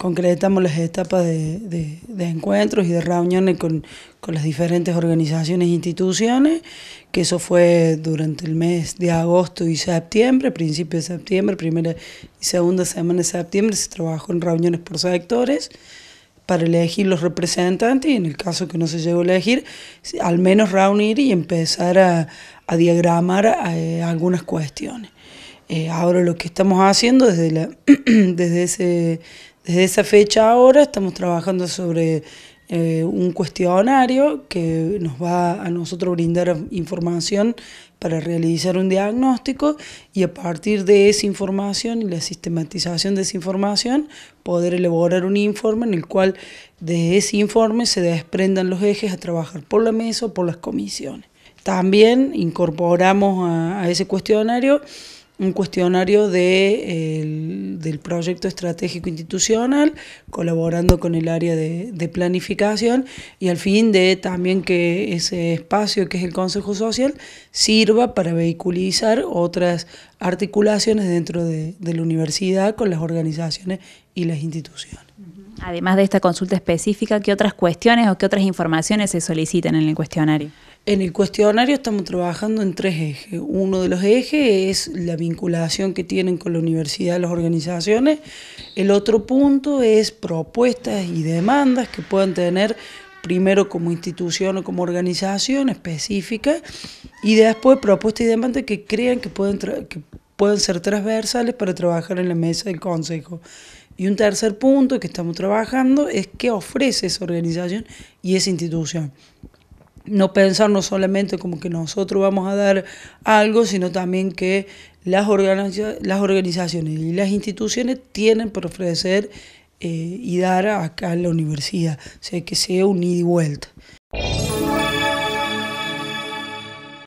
concretamos las etapas de, encuentros y de reuniones con, las diferentes organizaciones e instituciones, que eso fue durante el mes de agosto y septiembre, principio de septiembre, primera y segunda semana de septiembre, se trabajó en reuniones por sectores para elegir los representantes y en el caso que no se llegó a elegir, al menos reunir y empezar a, diagramar eh, algunas cuestiones. Eh, ahora lo que estamos haciendo desde, la, desde ese desde esa fecha ahora estamos trabajando sobre eh, un cuestionario que nos va a nosotros brindar información para realizar un diagnóstico y a partir de esa información y la sistematización de esa información poder elaborar un informe en el cual de ese informe se desprendan los ejes a trabajar por la mesa o por las comisiones. También incorporamos a ese cuestionario un cuestionario de, del proyecto estratégico institucional, colaborando con el área de, planificación y al fin de también que ese espacio que es el Consejo Social sirva para vehiculizar otras articulaciones dentro de, de la universidad con las organizaciones y las instituciones. Además de esta consulta específica, ¿qué otras cuestiones o qué otras informaciones se solicitan en el cuestionario? En el cuestionario estamos trabajando en tres ejes. Uno de los ejes es la vinculación que tienen con la universidad las organizaciones. El otro punto es propuestas y demandas que puedan tener primero como institución o como organización específica y después propuestas y demandas que crean que pueden, que pueden ser transversales para trabajar en la mesa del consejo. Y un tercer punto que estamos trabajando es qué ofrece esa organización y esa institución no pensarnos solamente como que nosotros vamos a dar algo, sino también que las, las organizaciones y las instituciones tienen por ofrecer eh, y dar acá en la universidad, o sea, que sea un ida y vuelta.